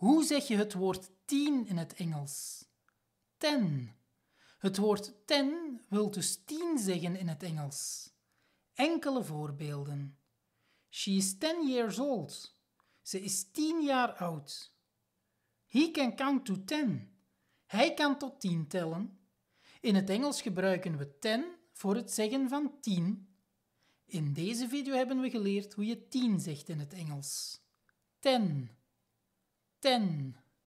Hoe zeg je het woord tien in het Engels? Ten. Het woord ten wil dus tien zeggen in het Engels. Enkele voorbeelden. She is ten years old. Ze is tien jaar oud. He can count to ten. Hij kan tot tien tellen. In het Engels gebruiken we ten voor het zeggen van tien. In deze video hebben we geleerd hoe je tien zegt in het Engels. Ten. ten